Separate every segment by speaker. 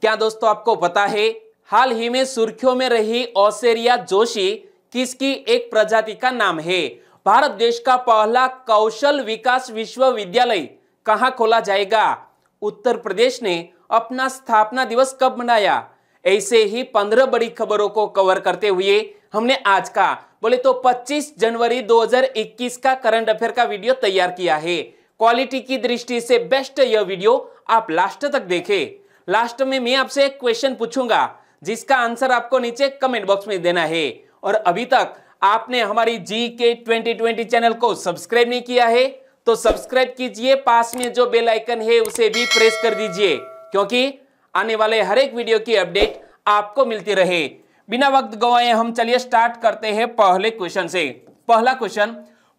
Speaker 1: क्या दोस्तों आपको पता है हाल ही में सुर्खियों में रही ऑसेरिया जोशी किसकी एक प्रजाति का नाम है भारत देश का पहला कौशल विकास विश्वविद्यालय कहाँ खोला जाएगा उत्तर प्रदेश ने अपना स्थापना दिवस कब मनाया ऐसे ही पंद्रह बड़ी खबरों को कवर करते हुए हमने आज का बोले तो 25 जनवरी 2021 का करंट अफेयर का वीडियो तैयार किया है क्वालिटी की दृष्टि से बेस्ट यह वीडियो आप लास्ट तक देखें लास्ट में मैं आपसे एक क्वेश्चन पूछूंगा जिसका आंसर आपको नीचे कमेंट बॉक्स में देना है और अभी तक आपने हमारी जी के ट्वेंटी चैनल को सब्सक्राइब नहीं किया है तो सब्सक्राइब कीजिए पास में जो बेल आइकन है उसे भी प्रेस कर दीजिए क्योंकि आने वाले हर एक वीडियो की अपडेट आपको मिलती रहे बिना वक्त गवाए हम चलिए स्टार्ट करते हैं पहले क्वेश्चन से पहला क्वेश्चन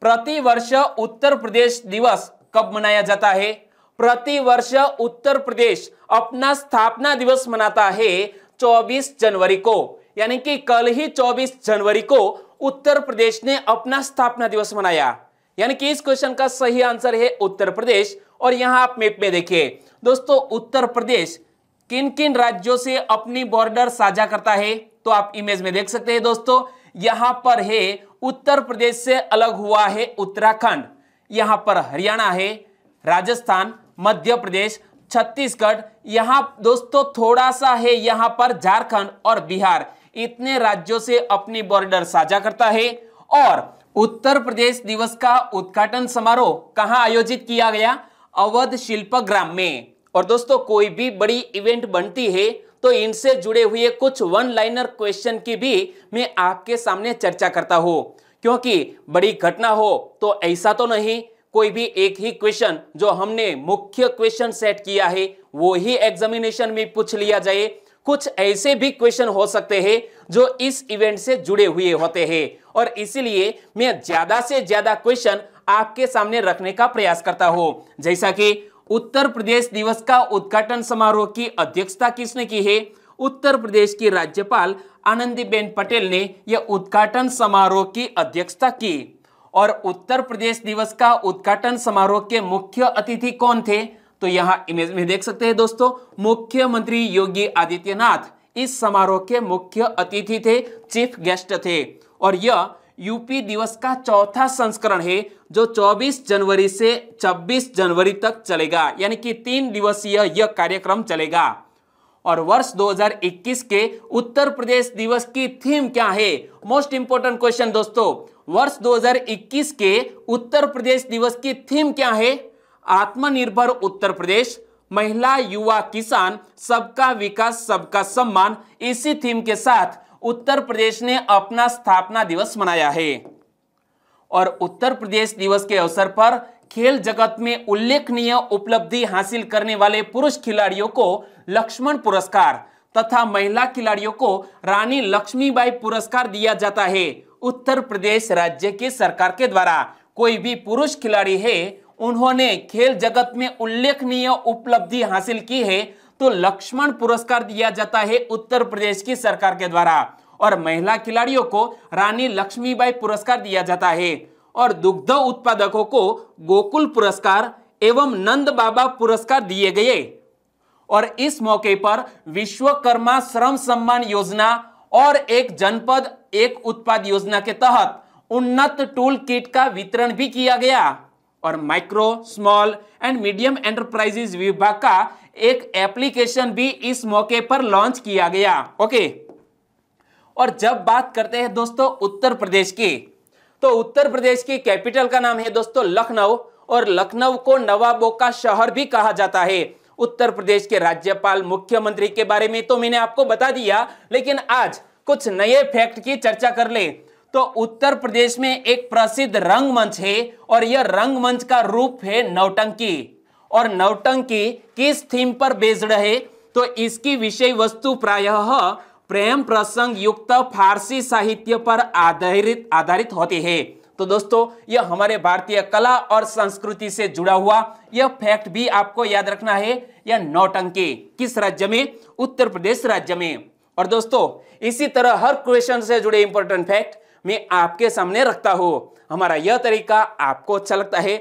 Speaker 1: प्रति वर्ष उत्तर प्रदेश दिवस कब मनाया जाता है प्रतिवर्ष उत्तर प्रदेश अपना स्थापना दिवस मनाता है 24 जनवरी को यानी कि कल ही 24 जनवरी को उत्तर प्रदेश ने अपना स्थापना दिवस मनाया यानी कि इस क्वेश्चन का सही आंसर है उत्तर प्रदेश और यहां आप मैप में देखिए दोस्तों उत्तर प्रदेश किन किन राज्यों से अपनी बॉर्डर साझा करता है तो आप इमेज में देख सकते हैं दोस्तों यहां पर है उत्तर प्रदेश से अलग हुआ है उत्तराखंड यहां पर हरियाणा है राजस्थान मध्य प्रदेश छत्तीसगढ़ यहाँ दोस्तों थोड़ा सा है यहाँ पर झारखंड और बिहार इतने राज्यों से अपनी बॉर्डर साझा करता है और उत्तर प्रदेश दिवस का उद्घाटन समारोह कहाँ आयोजित किया गया अवध शिल्प ग्राम में और दोस्तों कोई भी बड़ी इवेंट बनती है तो इनसे जुड़े हुए कुछ वन लाइनर क्वेश्चन की भी मैं आपके सामने चर्चा करता हूँ क्योंकि बड़ी घटना हो तो ऐसा तो नहीं कोई भी एक ही क्वेश्चन जो हमने मुख्य क्वेश्चन सेट किया है वो ही एग्जामिनेशन में पूछ लिया जाए कुछ ऐसे भी क्वेश्चन हो सकते हैं जो इस इवेंट से जुड़े हुए होते हैं और इसीलिए मैं ज्यादा से ज्यादा क्वेश्चन आपके सामने रखने का प्रयास करता हूं जैसा कि उत्तर प्रदेश दिवस का उद्घाटन समारोह की अध्यक्षता किसने की है उत्तर प्रदेश की राज्यपाल आनंदीबेन पटेल ने यह उद्घाटन समारोह की अध्यक्षता की और उत्तर प्रदेश दिवस का उद्घाटन समारोह के मुख्य अतिथि कौन थे तो यहाँ इमेज में देख सकते हैं दोस्तों मुख्यमंत्री योगी आदित्यनाथ इस समारोह के मुख्य अतिथि थे चीफ गेस्ट थे और यह यूपी दिवस का चौथा संस्करण है जो 24 जनवरी से 26 जनवरी तक चलेगा यानी कि तीन दिवसीय यह कार्यक्रम चलेगा और वर्ष 2021 के उत्तर प्रदेश दिवस की थीम क्या है मोस्ट इंपोर्टेंट क्वेश्चन दोस्तों वर्ष 2021 के उत्तर प्रदेश दिवस की थीम क्या है आत्मनिर्भर उत्तर प्रदेश महिला युवा किसान सबका विकास सबका सम्मान इसी थीम के साथ उत्तर प्रदेश ने अपना स्थापना दिवस मनाया है और उत्तर प्रदेश दिवस के अवसर पर खेल जगत में उल्लेखनीय उपलब्धि हासिल करने वाले पुरुष खिलाड़ियों को लक्ष्मण पुरस्कार तथा महिला खिलाड़ियों को रानी लक्ष्मीबाई पुरस्कार दिया जाता है उत्तर प्रदेश राज्य की सरकार के द्वारा कोई भी पुरुष खिलाड़ी है उन्होंने खेल जगत में उल्लेखनीय उपलब्धि हासिल की है तो लक्ष्मण पुरस्कार दिया जाता है उत्तर प्रदेश की सरकार के द्वारा और महिला खिलाड़ियों को रानी लक्ष्मीबाई पुरस्कार दिया जाता है और दुग्ध उत्पादकों को गोकुल पुरस्कार एवं नंद बाबा पुरस्कार दिए गए और इस मौके पर विश्वकर्मा श्रम सम्मान योजना और एक जनपद एक उत्पाद योजना के तहत उन्नत टूल किट का वितरण भी किया गया और micro small and medium enterprises विभाग का एक एप्लीकेशन भी इस मौके पर लॉन्च किया गया ओके और जब बात करते हैं दोस्तों उत्तर प्रदेश की तो उत्तर प्रदेश की कैपिटल का नाम है दोस्तों लखनऊ और लखनऊ को नवाबों का शहर भी कहा जाता है उत्तर प्रदेश के राज्यपाल मुख्यमंत्री के बारे में तो मैंने आपको बता दिया लेकिन आज कुछ नए फैक्ट की चर्चा कर ले तो उत्तर प्रदेश में एक प्रसिद्ध रंगमंच है और यह रंगमंच का रूप है नौटंकी और नौटंकी किस थीम पर बेस्ड है तो इसकी विषय वस्तु प्रायः प्रेम प्रसंग युक्त फारसी साहित्य पर आधारित आधारित होती है तो दोस्तों यह हमारे भारतीय कला और संस्कृति से जुड़ा हुआ यह फैक्ट भी आपको याद रखना है यह नौटंकी किस राज्य में उत्तर प्रदेश राज्य में और दोस्तों इसी तरह हर क्वेश्चन से जुड़े इंपॉर्टेंट फैक्ट मैं आपके सामने रखता हूं हमारा यह तरीका आपको अच्छा लगता है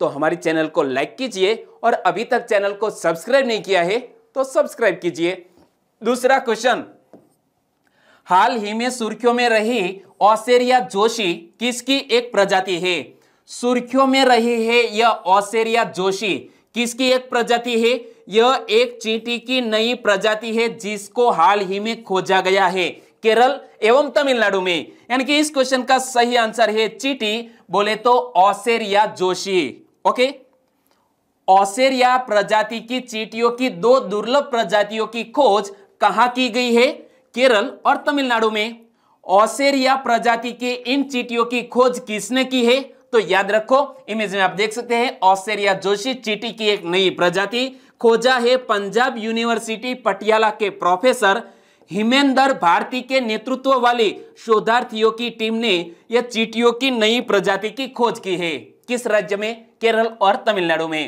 Speaker 1: तो हमारे चैनल को लाइक कीजिए और अभी तक चैनल को सब्सक्राइब नहीं किया है तो सब्सक्राइब कीजिए दूसरा क्वेश्चन हाल ही में सुर्खियों में रही ऑसेरिया जोशी किसकी एक प्रजाति है सुर्खियों में रही है यह ऑसेरिया जोशी किसकी एक प्रजाति है यह एक चींटी की नई प्रजाति है जिसको हाल ही में खोजा गया है केरल एवं तमिलनाडु में यानी कि इस क्वेश्चन का सही आंसर है चीटी बोले तो ऑसेरिया जोशी ओके ऑसेरिया प्रजाति की चीटियों की दो दुर्लभ प्रजातियों की खोज कहां की गई है केरल और तमिलनाडु में ऑसेरिया प्रजाति के इन चीटियों की खोज किसने की है तो याद रखो इमेज में आप देख सकते हैं ऑस्ट्रेलिया जोशी चीटी की एक नई प्रजाति खोजा है पंजाब यूनिवर्सिटी पटियाला के प्रोफेसर हिमेंदर भारती के नेतृत्व वाली शोधार्थियों की टीम ने यह चीटियों की नई प्रजाति की खोज की है किस राज्य में केरल और तमिलनाडु में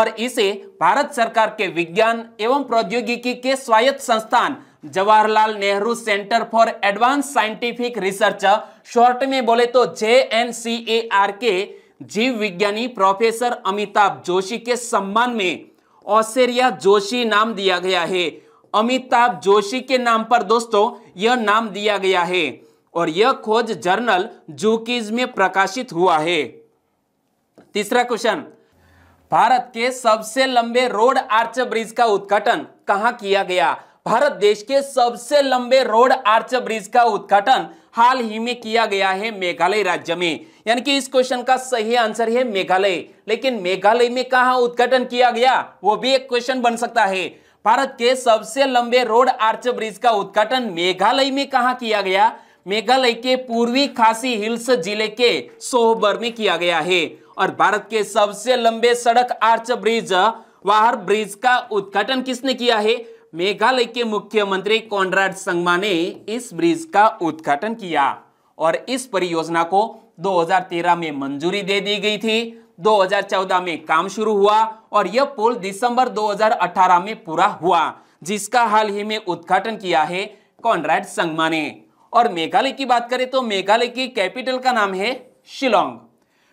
Speaker 1: और इसे भारत सरकार के विज्ञान एवं प्रौद्योगिकी के स्वायत्त संस्थान Jawaharlal Nehru centre for advance scientific research short में बोले तो जे एन सी ए आर के जीव विज्ञानी प्रोफेसर अमिताभ जोशी के सम्मान में ऑस्ट्रेलिया जोशी नाम दिया गया है अमिताभ जोशी के नाम पर दोस्तों यह नाम दिया गया है और यह खोज जर्नल जूकीज में प्रकाशित हुआ है तीसरा क्वेश्चन भारत के सबसे लंबे रोड आर्च ब्रिज का उद्घाटन कहां किया गया भारत देश के सबसे लंबे रोड आर्च ब्रिज का उद्घाटन हाल ही में किया गया है मेघालय राज्य में यानी कि इस क्वेश्चन का सही आंसर है मेघालय लेकिन मेघालय में कहा उद्घाटन किया गया वो भी एक क्वेश्चन बन सकता है भारत के सबसे लंबे रोड आर्च ब्रिज का उद्घाटन मेघालय में कहा किया गया मेघालय के पूर्वी खासी हिल्स जिले के सोहबर में किया गया है और भारत के सबसे लंबे सड़क आर्च ब्रिज वाहर ब्रिज का उद्घाटन किसने किया है मेघालय के मुख्यमंत्री कॉन्राड संगमा ने इस ब्रिज का उद्घाटन किया और इस परियोजना को 2013 में मंजूरी दे दी गई थी 2014 में काम शुरू हुआ और यह पुल दिसंबर 2018 में पूरा हुआ जिसका हाल ही में उद्घाटन किया है कॉन्राड संगमा ने और मेघालय की बात करें तो मेघालय की कैपिटल का नाम है शिलोंग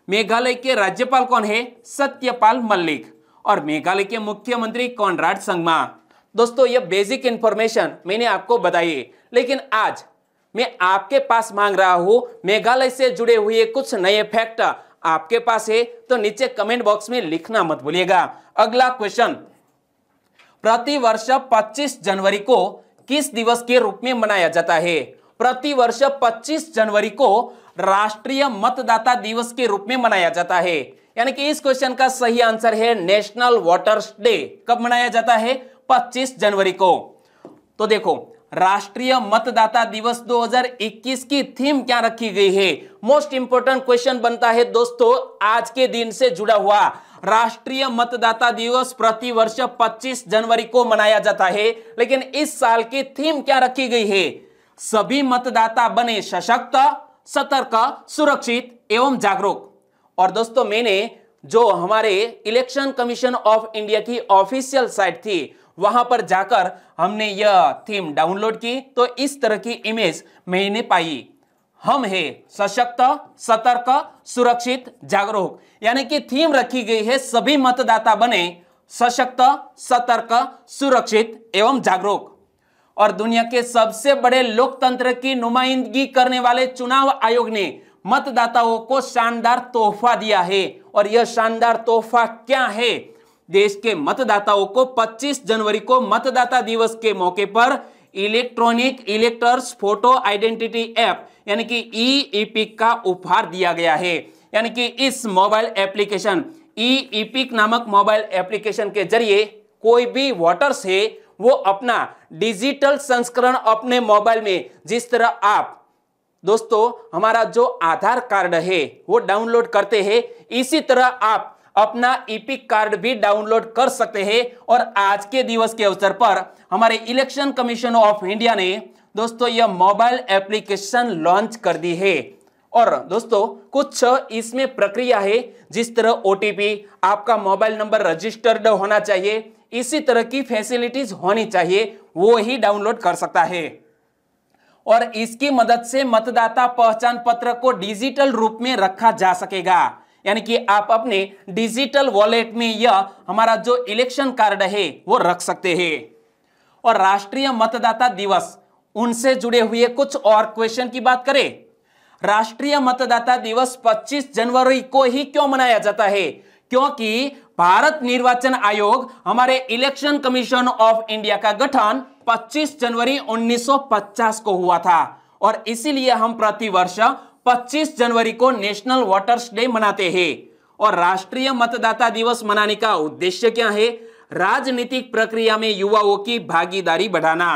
Speaker 1: मेघालय के राज्यपाल कौन है सत्यपाल मल्लिक और मेघालय के मुख्यमंत्री कॉन्राड संगमा दोस्तों ये बेसिक इंफॉर्मेशन मैंने आपको बताई लेकिन आज मैं आपके पास मांग रहा हूं मेघालय से जुड़े हुए कुछ नए फैक्ट आपके पास है तो नीचे कमेंट बॉक्स में लिखना मत भूलिएगा अगला क्वेश्चन प्रतिवर्ष पच्चीस जनवरी को किस दिवस के रूप में मनाया जाता है प्रतिवर्ष पच्चीस जनवरी को राष्ट्रीय मतदाता दिवस के रूप में मनाया जाता है यानी कि इस क्वेश्चन का सही आंसर है नेशनल वोटर्स डे कब मनाया जाता है 25 जनवरी को तो देखो राष्ट्रीय मतदाता दिवस 2021 की थीम क्या रखी गई है मोस्ट इंपोर्टेंट क्वेश्चन बनता है दोस्तों आज के दिन से जुड़ा हुआ राष्ट्रीय मतदाता दिवस प्रति वर्ष 25 जनवरी को मनाया जाता है लेकिन इस साल की थीम क्या रखी गई है सभी मतदाता बने सशक्त सतर्क सुरक्षित एवं जागरूक और दोस्तों मैंने जो हमारे इलेक्शन कमीशन ऑफ इंडिया की ऑफिशियल साइट थी वहां पर जाकर हमने यह थीम डाउनलोड की तो इस तरह की इमेज मैंने पाई हम है सशक्त सतर्क सुरक्षित जागरूक यानी कि थीम रखी गई है सभी मतदाता बने सशक्त सतर्क सुरक्षित एवं जागरूक और दुनिया के सबसे बड़े लोकतंत्र की नुमाइंदगी करने वाले चुनाव आयोग ने मतदाताओं को शानदार तोहफा दिया है और यह शानदार तोहफा क्या है देश के मतदाताओं को 25 जनवरी को मतदाता दिवस के मौके पर electronic electors photo identity app यानी कि ई ईपिक का उपहार दिया गया है यानी कि इस मोबाइल एप्लीकेशन ई ईपिक नामक मोबाइल एप्लीकेशन के जरिए कोई भी वोटर्स है वो अपना डिजिटल संस्करण अपने मोबाइल में जिस तरह आप दोस्तों हमारा जो आधार कार्ड है वो डाउनलोड करते हैं इसी तरह आप अपना ईपिक e कार्ड भी डाउनलोड कर सकते हैं और आज के दिवस के अवसर पर हमारे इलेक्शन कमीशन ऑफ इंडिया ने दोस्तों यह मोबाइल एप्लीकेशन लॉन्च कर दी है और दोस्तों कुछ इसमें प्रक्रिया है जिस तरह ओटीपी आपका मोबाइल नंबर रजिस्टर्ड होना चाहिए इसी तरह की फैसिलिटीज होनी चाहिए वो ही डाउनलोड कर सकता है और इसकी मदद से मतदाता पहचान पत्र को डिजिटल रूप में रखा जा सकेगा यानी कि आप अपने डिजिटल वॉलेट में यह हमारा जो इलेक्शन कार्ड है वो रख सकते हैं और राष्ट्रीय मतदाता दिवस उनसे जुड़े हुए कुछ और क्वेश्चन की बात करें राष्ट्रीय मतदाता दिवस 25 जनवरी को ही क्यों मनाया जाता है क्योंकि भारत निर्वाचन आयोग हमारे इलेक्शन कमीशन ऑफ इंडिया का गठन 25 जनवरी 1950 को हुआ था और इसीलिए हम प्रतिवर्ष 25 जनवरी को नेशनल वोटर्स डे मनाते हैं और राष्ट्रीय मतदाता दिवस मनाने का उद्देश्य क्या है राजनीतिक प्रक्रिया में युवाओं की भागीदारी बढ़ाना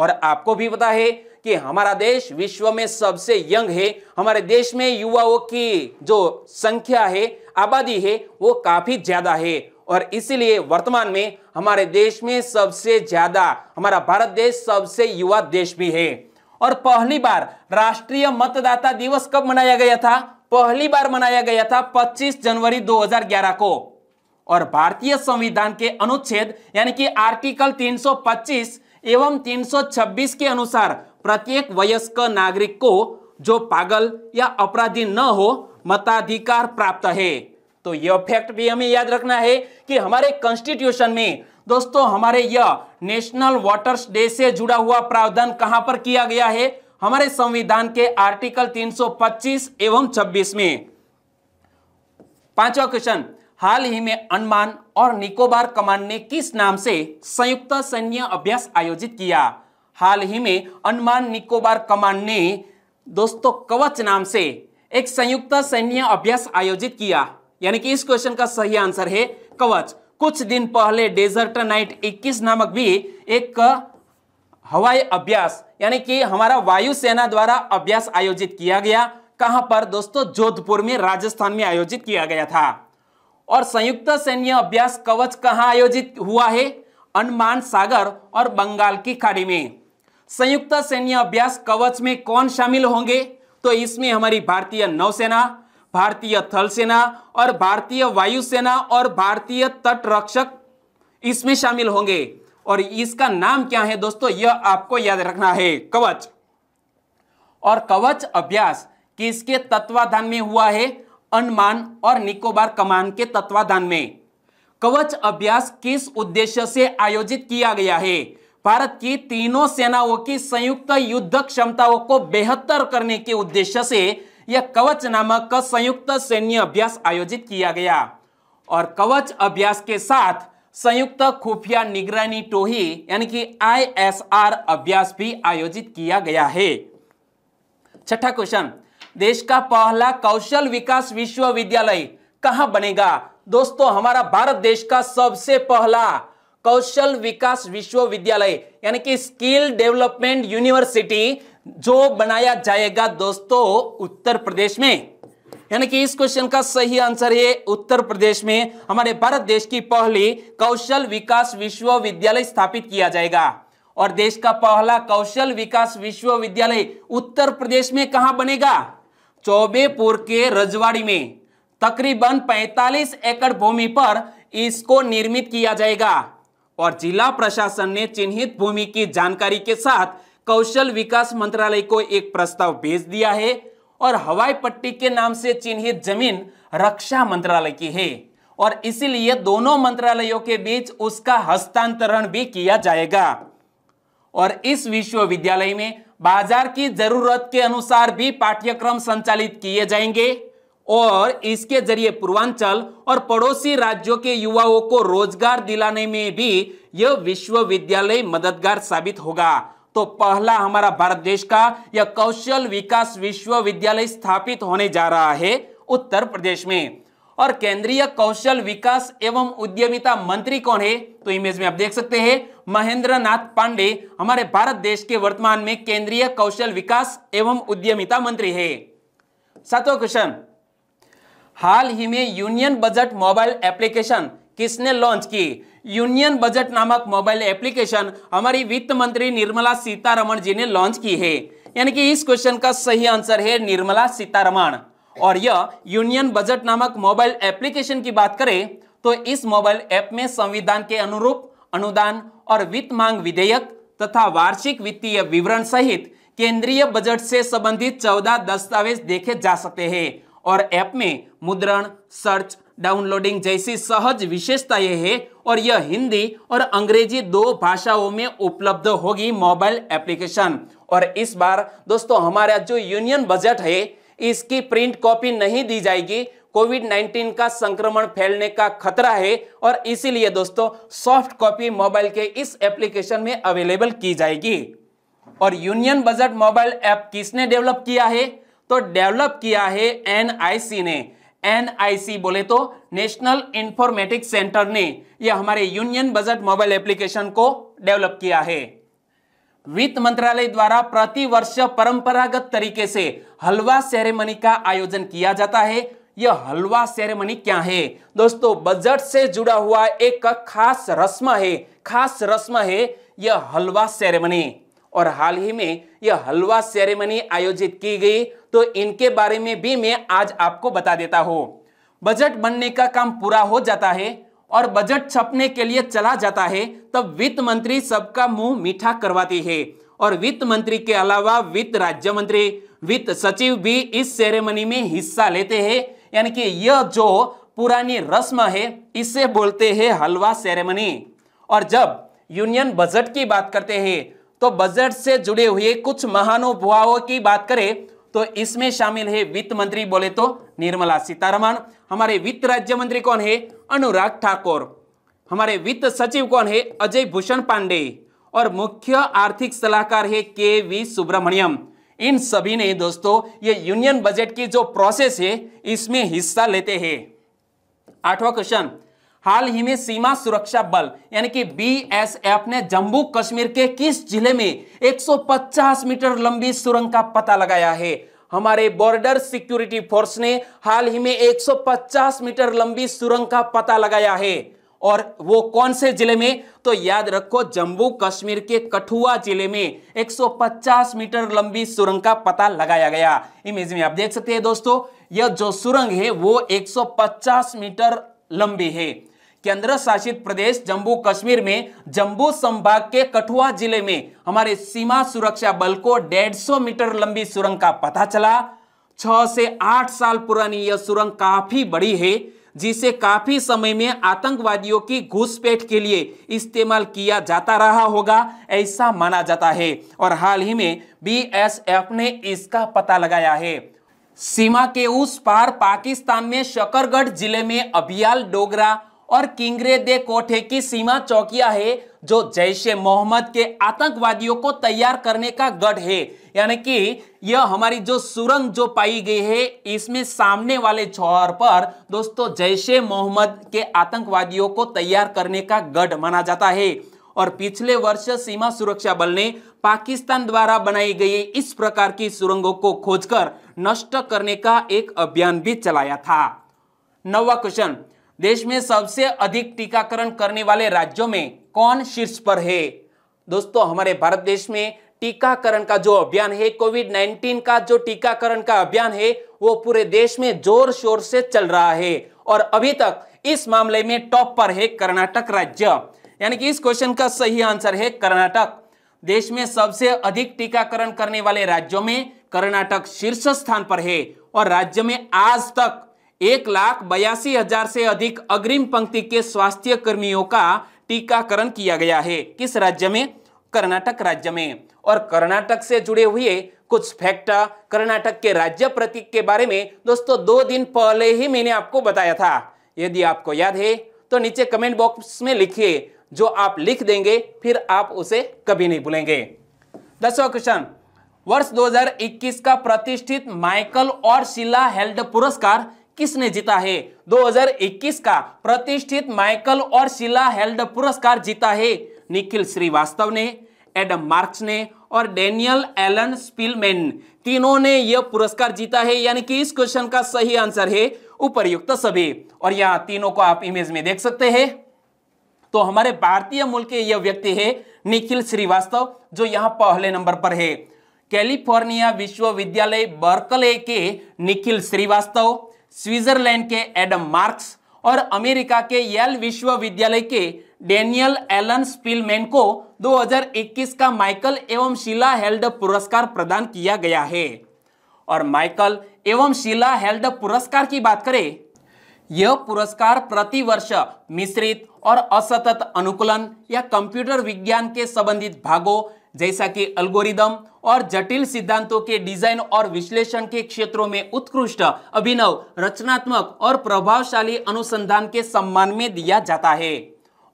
Speaker 1: और आपको भी पता है कि हमारा देश विश्व में सबसे यंग है हमारे देश में युवाओं की जो संख्या है आबादी है वो काफी ज्यादा है और इसीलिए वर्तमान में हमारे देश में सबसे ज्यादा हमारा भारत देश सबसे युवा देश भी है और पहली बार राष्ट्रीय मतदाता दिवस कब मनाया गया था पहली बार मनाया गया था 25 जनवरी 2011 को और भारतीय संविधान के अनुच्छेद यानी कि आर्टिकल 325 एवं 326 के अनुसार प्रत्येक वयस्क नागरिक को जो पागल या अपराधी न हो मताधिकार प्राप्त है तो यह फैक्ट भी हमें याद रखना है कि हमारे कॉन्स्टिट्यूशन में दोस्तों हमारे यह नेशनल वाटर्स डे से जुड़ा हुआ प्रावधान कहां पर किया गया है हमारे संविधान के आर्टिकल 325 एवं 26 में पांचवा क्वेश्चन हाल ही में अंडमान और निकोबार कमान ने किस नाम से संयुक्त सैन्य अभ्यास आयोजित किया हाल ही में अनुमान निकोबार कमान ने दोस्तों कवच नाम से एक संयुक्त सैन्य अभ्यास आयोजित किया यानी कि इस क्वेश्चन का सही आंसर है कवच कुछ दिन पहले डेजर्ट नाइट 21 नामक भी एक हवाई अभ्यास यानी कि हमारा वायुसेना द्वारा अभ्यास आयोजित किया गया कहां पर दोस्तों जोधपुर में राजस्थान में आयोजित किया गया था और संयुक्त सैन्य अभ्यास कवच कहां आयोजित हुआ है अनुमान सागर और बंगाल की खाड़ी में संयुक्त सैन्य अभ्यास कवच में कौन शामिल होंगे तो इसमें हमारी भारतीय नौसेना भारतीय थल सेना और भारतीय वायुसेना और भारतीय तटरक्षक इसमें शामिल होंगे और इसका नाम क्या है दोस्तों यह आपको याद रखना है कवच और कवच अभ्यास किसके तत्वाधान में हुआ है अंडमान और निकोबार कमान के तत्वाधान में कवच अभ्यास किस उद्देश्य से आयोजित किया गया है भारत की तीनों सेनाओं की संयुक्त युद्ध क्षमताओं को बेहतर करने के उद्देश्य से यह कवच नामक संयुक्त सैन्य अभ्यास आयोजित किया गया और कवच अभ्यास के साथ संयुक्त खुफिया निगरानी टोही यानी कि आईएसआर अभ्यास भी आयोजित किया गया है छठा क्वेश्चन देश का पहला कौशल विकास विश्वविद्यालय कहां बनेगा दोस्तों हमारा भारत देश का सबसे पहला कौशल विकास विश्वविद्यालय यानी कि स्किल डेवलपमेंट यूनिवर्सिटी जो बनाया जाएगा दोस्तों उत्तर प्रदेश में यानी कि इस क्वेश्चन का सही आंसर है उत्तर प्रदेश में हमारे भारत देश की पहली कौशल विकास विश्वविद्यालय स्थापित किया जाएगा और देश का पहला कौशल विकास विश्वविद्यालय उत्तर प्रदेश में कहा बनेगा चौबेपुर के रजवाड़ी में तकरीबन 45 एकड़ भूमि पर इसको निर्मित किया जाएगा और जिला प्रशासन ने चिन्हित भूमि की जानकारी के साथ कौशल विकास मंत्रालय को एक प्रस्ताव भेज दिया है और हवाई पट्टी के नाम से चिन्हित जमीन रक्षा मंत्रालय की है और इसीलिए दोनों मंत्रालयों के बीच उसका हस्तांतरण भी किया जाएगा और इस विश्वविद्यालय में बाजार की जरूरत के अनुसार भी पाठ्यक्रम संचालित किए जाएंगे और इसके जरिए पूर्वांचल और पड़ोसी राज्यों के युवाओं को रोजगार दिलाने में भी यह विश्वविद्यालय मददगार साबित होगा तो पहला हमारा भारत देश का यह कौशल विकास विश्वविद्यालय स्थापित होने जा रहा है उत्तर प्रदेश में और केंद्रीय कौशल विकास एवं उद्यमिता मंत्री कौन है तो इमेज में आप देख सकते हैं महेंद्र नाथ पांडे हमारे भारत देश के वर्तमान में केंद्रीय कौशल विकास एवं उद्यमिता मंत्री है सातवा क्वेश्चन हाल ही में यूनियन बजट मोबाइल एप्लीकेशन किसने लॉन्च की यूनियन बजट नामक मोबाइल एप्लीकेशन हमारी वित्त मंत्री निर्मला सीतारमण जी ने लॉन्च की है यानी कि इस क्वेश्चन का सही आंसर है निर्मला सीतारमण और यह यूनियन बजट नामक मोबाइल एप्लीकेशन की बात करें तो इस मोबाइल ऐप में संविधान के अनुरूप अनुदान और वित्त मांग विधेयक तथा वार्षिक वित्तीय विवरण सहित केंद्रीय बजट से संबंधित चौदह दस्तावेज देखे जा सकते हैं और ऐप में मुद्रण सर्च डाउनलोडिंग जैसी सहज विशेषताएं है और यह हिंदी और अंग्रेजी दो भाषाओं में उपलब्ध होगी मोबाइल एप्लीकेशन और इस बार दोस्तों हमारा जो यूनियन बजट है इसकी प्रिंट कॉपी नहीं दी जाएगी कोविड 19 का संक्रमण फैलने का खतरा है और इसीलिए दोस्तों सॉफ्ट कॉपी मोबाइल के इस एप्लीकेशन में अवेलेबल की जाएगी और यूनियन बजट मोबाइल ऐप किसने डेवलप किया है तो डेवलप किया है एनआईसी ने एनआईसी बोले तो नेशनल इंफॉर्मेटिक सेंटर ने यह हमारे यूनियन बजट मोबाइल एप्लीकेशन को डेवलप किया है वित्त मंत्रालय द्वारा प्रति वर्ष परंपरागत तरीके से हलवा सेरेमनी का आयोजन किया जाता है यह हलवा सेरेमनी क्या है दोस्तों बजट से जुड़ा हुआ एक खास रस्म है खास रस्म है यह हलवा सेरेमनी और हाल ही में यह हलवा सेरेमनी आयोजित की गई तो इनके बारे में भी मैं आज आपको बता देता हूँ बजट बनने का काम पूरा हो जाता है और बजट छपने के लिए चला जाता है तब वित्त मंत्री सबका मुंह मीठा करवाती है और वित्त मंत्री के अलावा वित्त राज्य मंत्री वित्त सचिव भी इस सेरेमनी में हिस्सा लेते हैं यानी कि यह जो पुरानी रस्म है इसे बोलते हैं हलवा सेरेमनी और जब यूनियन बजट की बात करते हैं तो बजट से जुड़े हुए कुछ महानुभावों की बात करें तो इसमें शामिल है वित्त मंत्री बोले तो निर्मला सीतारमण हमारे वित्त राज्य मंत्री कौन है अनुराग ठाकुर हमारे वित्त सचिव कौन है अजय भूषण पांडे और मुख्य आर्थिक सलाहकार है के वी सुब्रमण्यम इन सभी ने दोस्तों ये यूनियन बजट की जो प्रोसेस है इसमें हिस्सा लेते हैं आठवां क्वेश्चन हाल ही में सीमा सुरक्षा बल यानी कि बीएसएफ ने जम्मू कश्मीर के किस जिले में 150 मीटर लंबी सुरंग का पता लगाया है हमारे बॉर्डर सिक्योरिटी फोर्स ने हाल ही में 150 मीटर लंबी सुरंग का पता लगाया है और वो कौन से जिले में तो याद रखो जम्मू कश्मीर के कठुआ जिले में 150 मीटर लंबी सुरंग का पता लगाया गया इमेज में आप देख सकते हैं दोस्तों यह जो सुरंग है वो 150 मीटर लंबी है केंद्र शासित प्रदेश जम्मू कश्मीर में जम्मू संभाग के कठुआ जिले में हमारे सीमा सुरक्षा बल को 150 मीटर लंबी सुरंग का पता चला छह से आठ साल पुरानी यह सुरंग काफी बड़ी है जिसे काफी समय में आतंकवादियों की घुसपैठ के लिए इस्तेमाल किया जाता रहा होगा ऐसा माना जाता है और हाल ही में बीएसएफ ने इसका पता लगाया है सीमा के उस पार पाकिस्तान में शकरगढ़ जिले में अभियाल डोगरा और किंगरे दे कोठे की सीमा चौकिया है जो जैश ए मोहम्मद के आतंकवादियों को तैयार करने का गढ़ है यानी कि यह हमारी जो सुरंग जो पाई गई है इसमें सामने वाले छोर पर दोस्तों जैश ए मोहम्मद के आतंकवादियों को तैयार करने का गढ़ माना जाता है और पिछले वर्ष सीमा सुरक्षा बल ने पाकिस्तान द्वारा बनाई गई इस प्रकार की सुरंगों को खोजकर नष्ट करने का एक अभियान भी चलाया था नवा क्वेश्चन देश में सबसे अधिक टीकाकरण करने वाले राज्यों में कौन शीर्ष पर है दोस्तों हमारे भारत देश में टीकाकरण का जो अभियान है कोविड 19 का जो टीकाकरण का अभियान है वो पूरे देश में जोर शोर से चल रहा है और अभी तक इस मामले में टॉप पर है कर्नाटक राज्य यानी कि इस क्वेश्चन का सही आंसर है कर्नाटक देश में सबसे अधिक टीकाकरण करने वाले राज्यों में कर्नाटक शीर्ष स्थान पर है और राज्य में आज तक एक लाख बयासी हजार से अधिक अग्रिम पंक्ति के स्वास्थ्य कर्मियों का टीकाकरण किया गया है किस राज्य में कर्नाटक राज्य में और कर्नाटक से जुड़े हुए कुछ फैक्टा कर्नाटक के राज्य प्रतीक के बारे में दोस्तों दो दिन पहले ही मैंने आपको बताया था यदि आपको याद है तो नीचे कमेंट बॉक्स में लिखिए जो आप लिख देंगे फिर आप उसे कभी नहीं भूलेंगे दसवा क्वेश्चन वर्ष 2021 का प्रतिष्ठित माइकल और शिला हेल्ड पुरस्कार किसने जीता है 2021 का प्रतिष्ठित माइकल और शिला हेल्ड पुरस्कार जीता है निखिल श्रीवास्तव ने एडम मार्क्स ने और डेनियल एलन स्पिलमैन तीनों ने यह पुरस्कार जीता है यानी कि इस क्वेश्चन का सही आंसर है उपरयुक्त सभी और यहां तीनों को आप इमेज में देख सकते हैं तो हमारे भारतीय मूल के यह व्यक्ति है निखिल श्रीवास्तव जो यहां पहले नंबर पर है कैलिफोर्निया विश्वविद्यालय बर्कले के निखिल श्रीवास्तव स्विट्जरलैंड के एडम मार्क्स और अमेरिका के यल विश्वविद्यालय के डेनियल एलन स्पिलमैन को 2021 का माइकल एवं शीला हेल्ड पुरस्कार प्रदान किया गया है और माइकल एवं शीला हेल्ड पुरस्कार की बात करें यह पुरस्कार प्रतिवर्ष मिश्रित और असतत अनुकूलन या कंप्यूटर विज्ञान के संबंधित भागों जैसा कि अल्गोरिदम और जटिल सिद्धांतों के डिजाइन और विश्लेषण के क्षेत्रों में उत्कृष्ट अभिनव रचनात्मक और प्रभावशाली अनुसंधान के सम्मान में दिया जाता है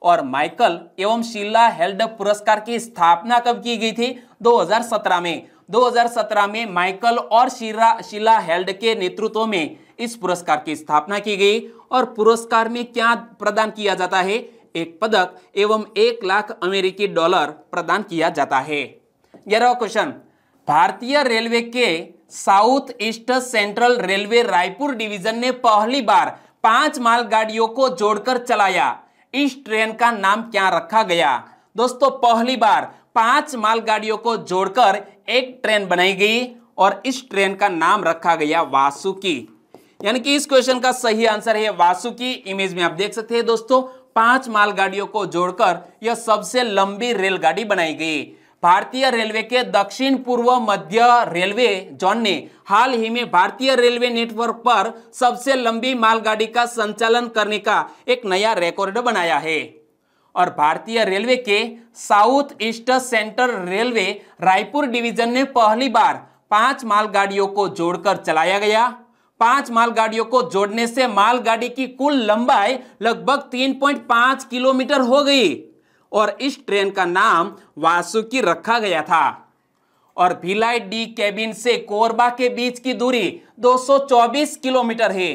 Speaker 1: और माइकल एवं शीला हेल्ड पुरस्कार की स्थापना कब की गई थी 2017 में 2017 में माइकल और शीला शीला हेल्ड के नेतृत्व में इस पुरस्कार की स्थापना की गई और पुरस्कार में क्या प्रदान किया जाता है एक पदक एवं एक लाख अमेरिकी डॉलर प्रदान किया जाता है ग्यारह क्वेश्चन भारतीय रेलवे के south east central railway Raipur division ने पहली बार पांच माल गाड़ियों को जोड़कर चलाया इस ट्रेन का नाम क्या रखा गया दोस्तों पहली बार पांच माल गाड़ियों को जोड़कर एक ट्रेन बनाई गई और इस ट्रेन का नाम रखा गया वासुकी यानी कि इस क्वेश्चन का सही आंसर है वासुकी इमेज में आप देख सकते हैं दोस्तों पांच मालगाड़ियों को जोड़कर यह सबसे लंबी रेलगाड़ी बनाई गई भारतीय रेलवे के दक्षिण पूर्व मध्य रेलवे जोन ने हाल ही में भारतीय रेलवे नेटवर्क पर सबसे लंबी मालगाड़ी का संचालन करने का एक नया रिकॉर्ड बनाया है और भारतीय रेलवे के south east centre railway Raipur division ने पहली बार पांच मालगाड़ियों को जोड़कर चलाया गया पांच मालगाड़ियों को जोड़ने से मालगाड़ी की कुल लंबाई लगभग 3.5 किलोमीटर हो गई और इस ट्रेन का नाम वासुकी रखा गया था और भिलाई डी कैबिन से कोरबा के बीच की दूरी 224 किलोमीटर है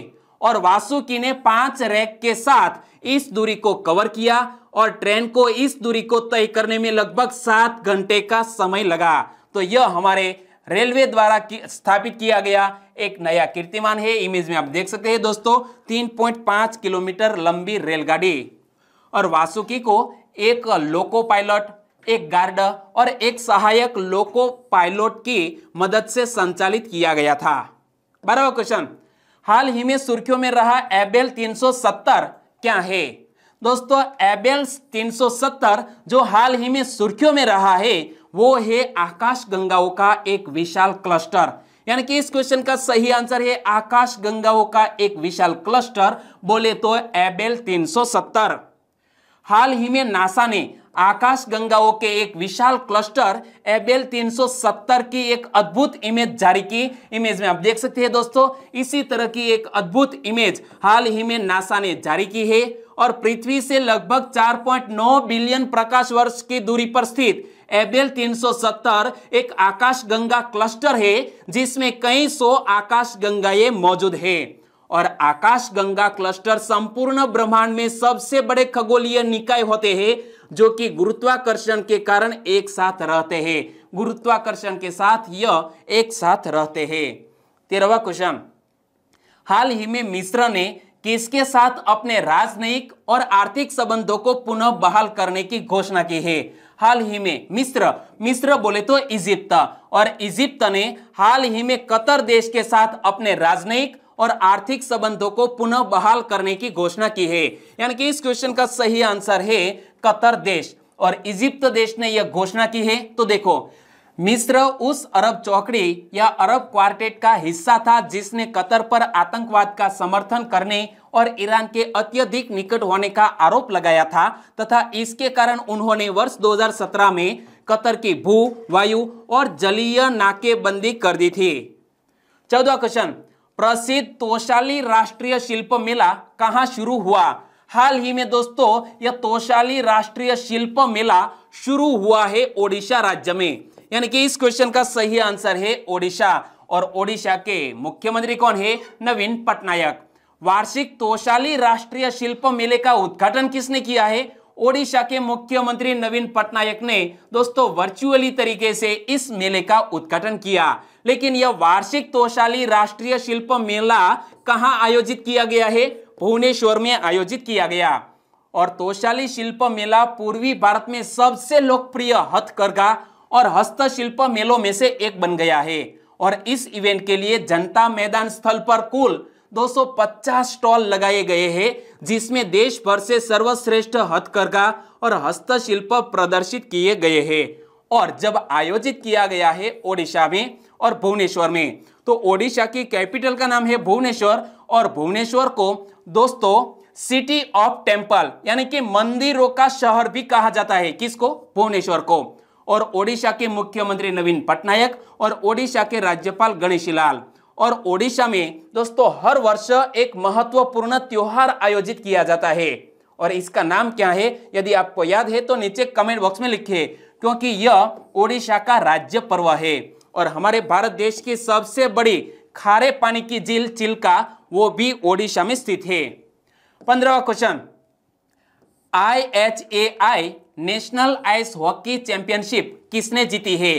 Speaker 1: और वासुकी ने पांच रैक के साथ इस दूरी को कवर किया और ट्रेन को इस दूरी को तय करने में लगभग सात घंटे का समय लगा तो यह हमारे रेलवे द्वारा की, स्थापित किया गया एक नया कीर्तिमान है इमेज में आप देख सकते हैं दोस्तों 3.5 किलोमीटर लंबी रेलगाड़ी और वासुकी को एक लोको पायलट एक गार्ड और एक सहायक लोको पायलट की मदद से संचालित किया गया था बराबर क्वेश्चन हाल ही में सुर्खियों में रहा एबेल 370 क्या है दोस्तों एबेल 370 जो हाल ही में सुर्खियों में रहा है वो है आकाश गंगाओं का एक विशाल क्लस्टर यानी कि इस क्वेश्चन का सही आंसर है आकाश गंगाओं का एक विशाल क्लस्टर बोले तो एबेल 370 हाल ही में नासा ने आकाश गंगाओं के एक विशाल क्लस्टर एबेल 370 की एक अद्भुत इमेज जारी की इमेज में आप देख सकते हैं दोस्तों इसी तरह की एक अद्भुत इमेज हाल ही में नासा ने जारी की है और पृथ्वी से लगभग 4.9 बिलियन प्रकाश वर्ष की दूरी पर स्थित एबेल 370 एक आकाश गंगा क्लस्टर है जिसमें कई सौ आकाश मौजूद है और आकाश गंगा क्लस्टर संपूर्ण ब्रह्मांड में सबसे बड़े खगोलीय निकाय होते हैं जो कि गुरुत्वाकर्षण के कारण एक साथ रहते हैं गुरुत्वाकर्षण के साथ यह एक साथ रहते हैं तेरहवा क्वेश्चन हाल ही में मिश्र ने किसके साथ अपने राजनयिक और आर्थिक संबंधों को पुनः बहाल करने की घोषणा की है हाल ही में मिस्र मिस्र बोले तो इजिप्त और इजिप्त ने हाल ही में कतर देश के साथ अपने राजनयिक और आर्थिक संबंधों को पुनः बहाल करने की घोषणा की है यानी कि इस क्वेश्चन का सही आंसर है कतर देश और इजिप्त देश ने यह घोषणा की है तो देखो मिस्र उस अरब चौकड़ी या अरब क्वार्टेट का हिस्सा था जिसने कतर पर आतंकवाद का समर्थन करने और ईरान के अत्यधिक निकट होने का आरोप लगाया था तथा इसके कारण उन्होंने वर्ष 2017 में कतर की भू वायु और जलीय नाके बंदी कर दी थी चौदह क्वेश्चन प्रसिद्ध तोशाली राष्ट्रीय शिल्प मेला कहाँ शुरू हुआ हाल ही में दोस्तों यह तोशाली राष्ट्रीय शिल्प मेला शुरू हुआ है ओडिशा राज्य में यानी कि इस क्वेश्चन का सही आंसर है ओडिशा और ओडिशा के मुख्यमंत्री कौन है नवीन पटनायक वार्षिक तोशाली राष्ट्रीय शिल्प मेले का उद्घाटन किसने किया है ओडिशा के मुख्यमंत्री नवीन पटनायक ने दोस्तों वर्चुअली तरीके से इस मेले का उद्घाटन किया लेकिन यह वार्षिक तोशाली राष्ट्रीय शिल्प मेला कहाँ आयोजित किया गया है भुवनेश्वर में आयोजित किया गया और तोशाली शिल्प मेला पूर्वी भारत में सबसे लोकप्रिय हथकरघा और हस्तशिल्प मेलों में से एक बन गया है और इस इवेंट के लिए जनता मैदान स्थल पर कुल 250 स्टॉल लगाए गए हैं जिसमें देश भर से सर्वश्रेष्ठ हथकरघा और हस्तशिल्प प्रदर्शित किए गए हैं और जब आयोजित किया गया है ओडिशा में और भुवनेश्वर में तो ओडिशा की कैपिटल का नाम है भुवनेश्वर और भुवनेश्वर को दोस्तों सिटी ऑफ टेम्पल यानी कि मंदिरों का शहर भी कहा जाता है किसको भुवनेश्वर को और ओडिशा के मुख्यमंत्री नवीन पटनायक और ओडिशा के राज्यपाल गणेशी लाल और ओडिशा में दोस्तों हर वर्ष एक महत्वपूर्ण त्योहार आयोजित किया जाता है और इसका नाम क्या है यदि आपको याद है तो नीचे कमेंट बॉक्स में लिखिए क्योंकि यह ओडिशा का राज्य पर्व है और हमारे भारत देश की सबसे बड़ी खारे पानी की झील चिल्का वो भी ओडिशा में स्थित है पंद्रहवा question I H A I national ice hockey championship किसने जीती है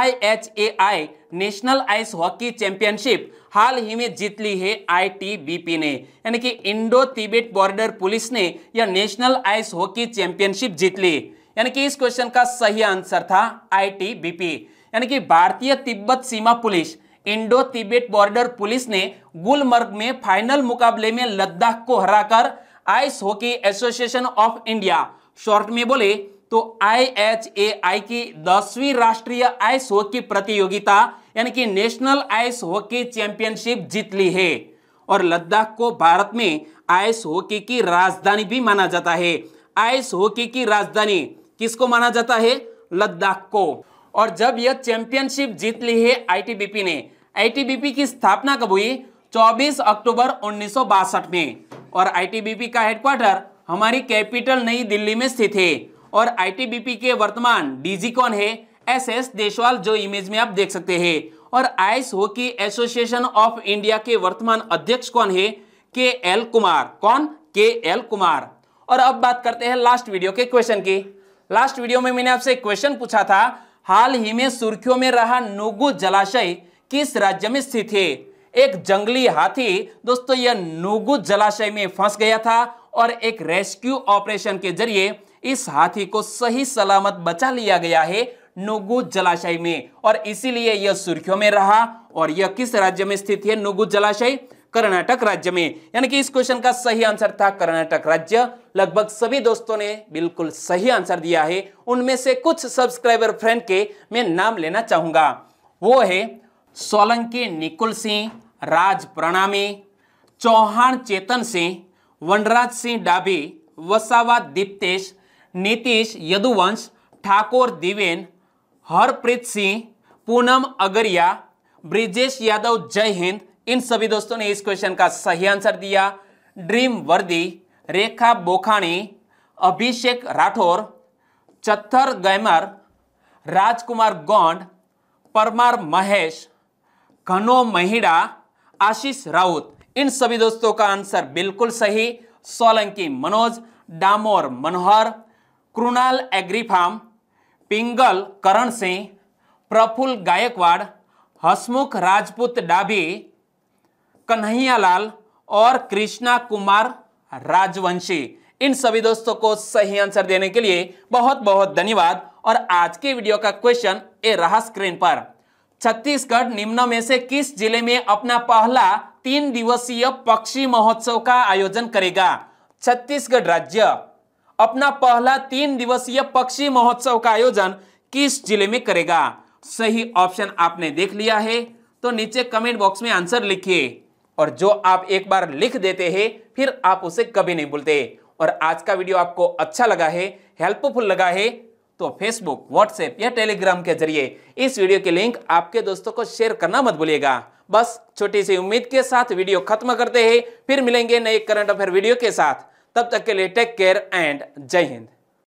Speaker 1: I H A I national ice hockey championship हाल ही में जीत ली है आईटीबीपी ने यानी कि इंडो तिबेट बॉर्डर पुलिस ने यह नेशनल आइस हॉकी चैंपियनशिप जीत ली यानी कि इस क्वेश्चन का सही आंसर था आईटीबीपी यानी कि भारतीय तिब्बत सीमा police Indo Tibet border police ने गुलमर्ग में फाइनल मुकाबले में लद्दाख को हराकर ice hockey association of India short में बोले तो आई एच ए आई की दसवीं राष्ट्रीय आइस हॉकी प्रतियोगिता यानी कि नेशनल आइस हॉकी चैंपियनशिप जीत ली है और लद्दाख को भारत में आइस हॉकी की राजधानी भी माना जाता है आइस हॉकी की राजधानी किसको माना जाता है लद्दाख को और जब यह चैंपियनशिप जीत ली है आईटीबीपी ने आईटीबीपी की स्थापना कब हुई 24 अक्टूबर उन्नीस में और आईटीबीपी का हेडक्वार्टर हमारी कैपिटल नई दिल्ली में स्थित है और आईटीबीपी के वर्तमान डीजी कौन है एस एस देशवाल जो इमेज में आप देख सकते हैं और ice hockey association of India के वर्तमान अध्यक्ष कौन है के एल कुमार कौन के एल कुमार और अब बात करते हैं लास्ट वीडियो के क्वेश्चन की लास्ट वीडियो में मैंने आपसे क्वेश्चन पूछा था हाल ही में सुर्खियों में रहा नुगु जलाशय किस राज्य में स्थित है एक जंगली हाथी दोस्तों यह नुगु जलाशय में फंस गया था और एक रेस्क्यू ऑपरेशन के जरिए इस हाथी को सही सलामत बचा लिया गया है नुगु जलाशय में और इसीलिए यह सुर्खियों में रहा और यह किस राज्य में स्थित है नुगु जलाशय कर्नाटक राज्य में यानी कि इस क्वेश्चन का सही आंसर था कर्नाटक राज्य लगभग सभी दोस्तों ने बिल्कुल सही आंसर दिया है उनमें से कुछ सब्सक्राइबर फ्रेंड के मैं नाम लेना चाहूंगा वो है सोलंकी निकुल सिंह राज प्रणामी चौहान चेतन सिंह वनराज सिंह डाबी वसावा दीप्तेश नीतीश यदुवंश ठाकुर दिवेन हरप्रीत सिंह पूनम अगरिया ब्रिजेश यादव जय हिंद इन सभी दोस्तों ने इस क्वेश्चन का सही आंसर दिया ड्रीम वर्दी रेखा बोखाणी अभिषेक राठौर चत्थर गैमर राजकुमार गौंड परमार महेश घनो महिड़ा आशीष राउत इन सभी दोस्तों का आंसर बिल्कुल सही सोलंकी मनोज डामोर मनोहर कृणाल एग्रीफार्म पिंगल करण सिंह प्रफुल्ल गायकवाड़ हसमुख राजपूत डाबी कन्हैयालाल और कृष्णा कुमार राजवंशी इन सभी दोस्तों को सही आंसर देने के लिए बहुत बहुत धन्यवाद और आज के वीडियो का क्वेश्चन ए रहा स्क्रीन पर छत्तीसगढ़ निम्न में से किस जिले में अपना पहला तीन दिवसीय पक्षी महोत्सव का आयोजन करेगा छत्तीसगढ़ राज्य अपना पहला तीन दिवसीय पक्षी महोत्सव का आयोजन किस जिले में करेगा सही ऑप्शन आपने देख लिया है तो नीचे कमेंट बॉक्स में आंसर लिखिए और जो आप एक बार लिख देते हैं फिर आप उसे कभी नहीं भूलते और आज का वीडियो आपको अच्छा लगा है हेल्पफुल लगा है तो फेसबुक व्हाट्सएप या टेलीग्राम के जरिए इस वीडियो के लिंक आपके दोस्तों को शेयर करना मत भूलिएगा बस छोटी सी उम्मीद के साथ वीडियो खत्म करते हैं फिर मिलेंगे नए करंट अफेयर वीडियो के साथ तब तक के लिए टेक केयर एंड जय हिंद